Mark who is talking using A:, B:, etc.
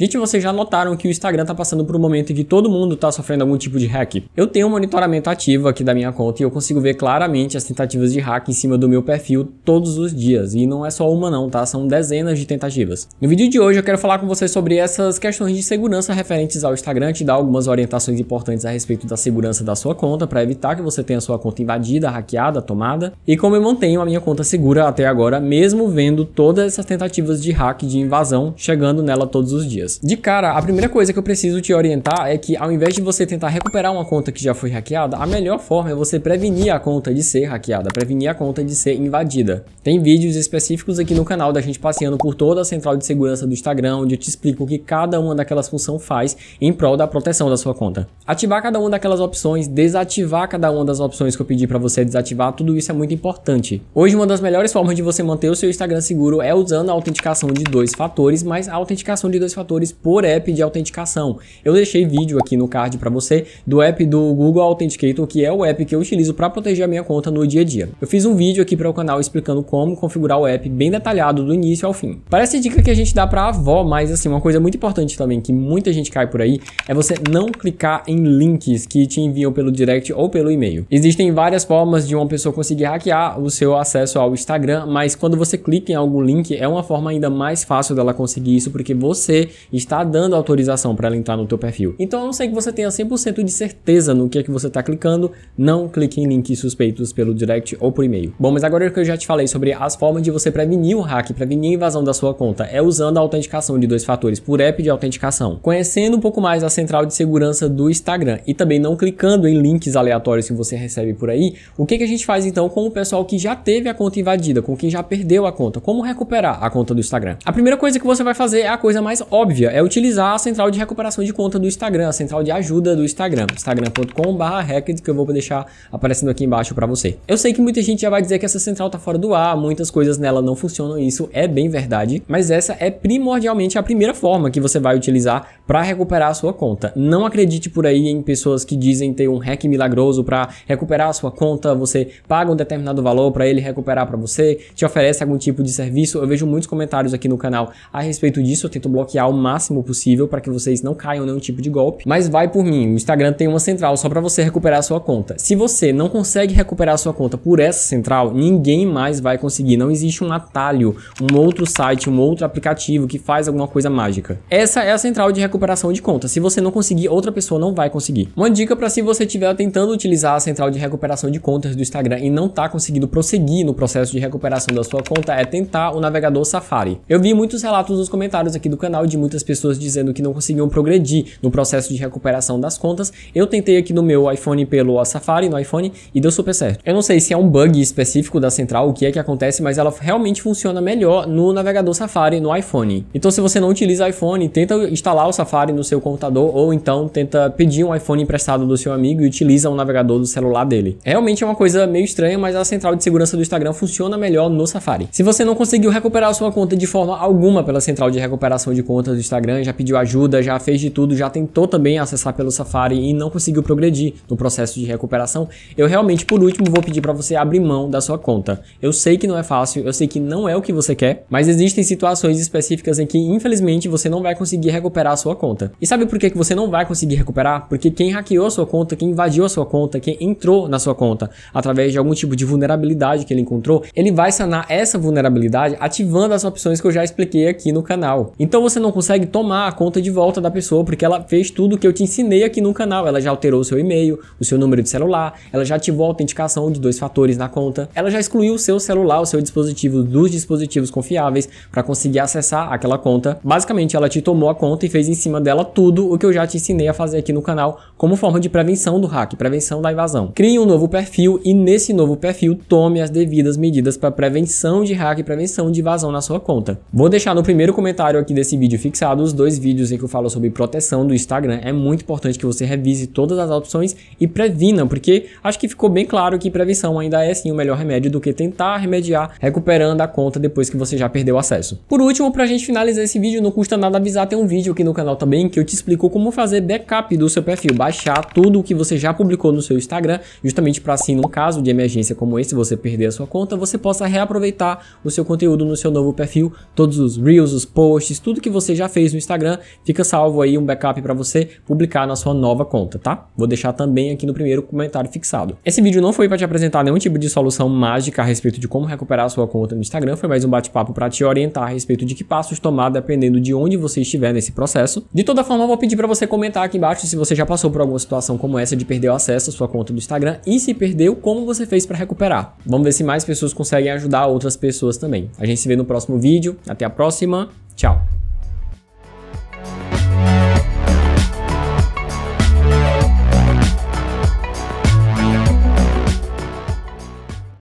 A: Gente, vocês já notaram que o Instagram tá passando por um momento em que todo mundo tá sofrendo algum tipo de hack? Eu tenho um monitoramento ativo aqui da minha conta e eu consigo ver claramente as tentativas de hack em cima do meu perfil todos os dias. E não é só uma não, tá? São dezenas de tentativas. No vídeo de hoje eu quero falar com vocês sobre essas questões de segurança referentes ao Instagram, te dar algumas orientações importantes a respeito da segurança da sua conta para evitar que você tenha sua conta invadida, hackeada, tomada, e como eu mantenho a minha conta segura até agora, mesmo vendo todas essas tentativas de hack de invasão chegando nela todos os dias dias. De cara, a primeira coisa que eu preciso te orientar é que ao invés de você tentar recuperar uma conta que já foi hackeada, a melhor forma é você prevenir a conta de ser hackeada, prevenir a conta de ser invadida. Tem vídeos específicos aqui no canal da gente passeando por toda a central de segurança do Instagram, onde eu te explico o que cada uma daquelas funções faz em prol da proteção da sua conta. Ativar cada uma daquelas opções, desativar cada uma das opções que eu pedi para você desativar, tudo isso é muito importante. Hoje uma das melhores formas de você manter o seu Instagram seguro é usando a autenticação de dois fatores, mas a autenticação de dois fatores valores por app de autenticação. Eu deixei vídeo aqui no card para você do app do Google Authenticator, que é o app que eu utilizo para proteger a minha conta no dia a dia. Eu fiz um vídeo aqui para o canal explicando como configurar o app bem detalhado do início ao fim. Parece dica que a gente dá para avó, mas assim, uma coisa muito importante também que muita gente cai por aí é você não clicar em links que te enviam pelo direct ou pelo e-mail. Existem várias formas de uma pessoa conseguir hackear o seu acesso ao Instagram, mas quando você clica em algum link é uma forma ainda mais fácil dela conseguir isso porque você está dando autorização para ela entrar no teu perfil. Então, a não ser que você tenha 100% de certeza no que é que você está clicando, não clique em links suspeitos pelo direct ou por e-mail. Bom, mas agora que eu já te falei sobre as formas de você prevenir o hack, prevenir a invasão da sua conta, é usando a autenticação de dois fatores por app de autenticação, conhecendo um pouco mais a central de segurança do Instagram e também não clicando em links aleatórios que você recebe por aí, o que, que a gente faz então com o pessoal que já teve a conta invadida, com quem já perdeu a conta? Como recuperar a conta do Instagram? A primeira coisa que você vai fazer é a coisa mais óbvia é utilizar a central de recuperação de conta do Instagram, a central de ajuda do Instagram, instagram.com/hacked que eu vou deixar aparecendo aqui embaixo para você. Eu sei que muita gente já vai dizer que essa central tá fora do ar, muitas coisas nela não funcionam, isso é bem verdade, mas essa é primordialmente a primeira forma que você vai utilizar para recuperar a sua conta. Não acredite por aí em pessoas que dizem ter um hack milagroso para recuperar a sua conta, você paga um determinado valor para ele recuperar para você, te oferece algum tipo de serviço. Eu vejo muitos comentários aqui no canal a respeito disso, eu tento bloquear o máximo possível para que vocês não caiam nenhum tipo de golpe. Mas vai por mim, o Instagram tem uma central só para você recuperar a sua conta. Se você não consegue recuperar a sua conta por essa central, ninguém mais vai conseguir. Não existe um atalho, um outro site, um outro aplicativo que faz alguma coisa mágica. Essa é a central de recuperação de conta. Se você não conseguir, outra pessoa não vai conseguir. Uma dica para se você estiver tentando utilizar a central de recuperação de contas do Instagram e não está conseguindo prosseguir no processo de recuperação da sua conta é tentar o navegador Safari. Eu vi muitos relatos nos comentários aqui do canal de muitos muitas pessoas dizendo que não conseguiam progredir no processo de recuperação das contas. Eu tentei aqui no meu iPhone pelo Safari, no iPhone, e deu super certo. Eu não sei se é um bug específico da central, o que é que acontece, mas ela realmente funciona melhor no navegador Safari no iPhone. Então se você não utiliza iPhone, tenta instalar o Safari no seu computador ou então tenta pedir um iPhone emprestado do seu amigo e utiliza o um navegador do celular dele. É realmente é uma coisa meio estranha, mas a central de segurança do Instagram funciona melhor no Safari. Se você não conseguiu recuperar sua conta de forma alguma pela central de recuperação de contas Instagram, já pediu ajuda, já fez de tudo, já tentou também acessar pelo Safari e não conseguiu progredir no processo de recuperação, eu realmente, por último, vou pedir para você abrir mão da sua conta. Eu sei que não é fácil, eu sei que não é o que você quer, mas existem situações específicas em que, infelizmente, você não vai conseguir recuperar a sua conta. E sabe por que você não vai conseguir recuperar? Porque quem hackeou a sua conta, quem invadiu a sua conta, quem entrou na sua conta através de algum tipo de vulnerabilidade que ele encontrou, ele vai sanar essa vulnerabilidade ativando as opções que eu já expliquei aqui no canal. Então você não consegue consegue tomar a conta de volta da pessoa, porque ela fez tudo que eu te ensinei aqui no canal. Ela já alterou o seu e-mail, o seu número de celular, ela já ativou a autenticação de dois fatores na conta, ela já excluiu o seu celular, o seu dispositivo dos dispositivos confiáveis para conseguir acessar aquela conta. Basicamente, ela te tomou a conta e fez em cima dela tudo o que eu já te ensinei a fazer aqui no canal como forma de prevenção do hack, prevenção da invasão. Crie um novo perfil e nesse novo perfil tome as devidas medidas para prevenção de hack e prevenção de invasão na sua conta. Vou deixar no primeiro comentário aqui desse vídeo fixado fixado os dois vídeos em que eu falo sobre proteção do Instagram. É muito importante que você revise todas as opções e previna, porque acho que ficou bem claro que prevenção ainda é sim o melhor remédio do que tentar remediar recuperando a conta depois que você já perdeu o acesso. Por último, pra gente finalizar esse vídeo, não custa nada avisar, tem um vídeo aqui no canal também que eu te explico como fazer backup do seu perfil, baixar tudo o que você já publicou no seu Instagram, justamente para assim, num caso de emergência como esse, você perder a sua conta, você possa reaproveitar o seu conteúdo no seu novo perfil, todos os reels, os posts, tudo que você já fez no Instagram, fica salvo aí um backup para você publicar na sua nova conta, tá? Vou deixar também aqui no primeiro comentário fixado. Esse vídeo não foi para te apresentar nenhum tipo de solução mágica a respeito de como recuperar a sua conta no Instagram, foi mais um bate-papo para te orientar a respeito de que passos tomar dependendo de onde você estiver nesse processo. De toda forma, eu vou pedir para você comentar aqui embaixo se você já passou por alguma situação como essa de perder o acesso à sua conta do Instagram e se perdeu, como você fez para recuperar. Vamos ver se mais pessoas conseguem ajudar outras pessoas também. A gente se vê no próximo vídeo. Até a próxima. Tchau.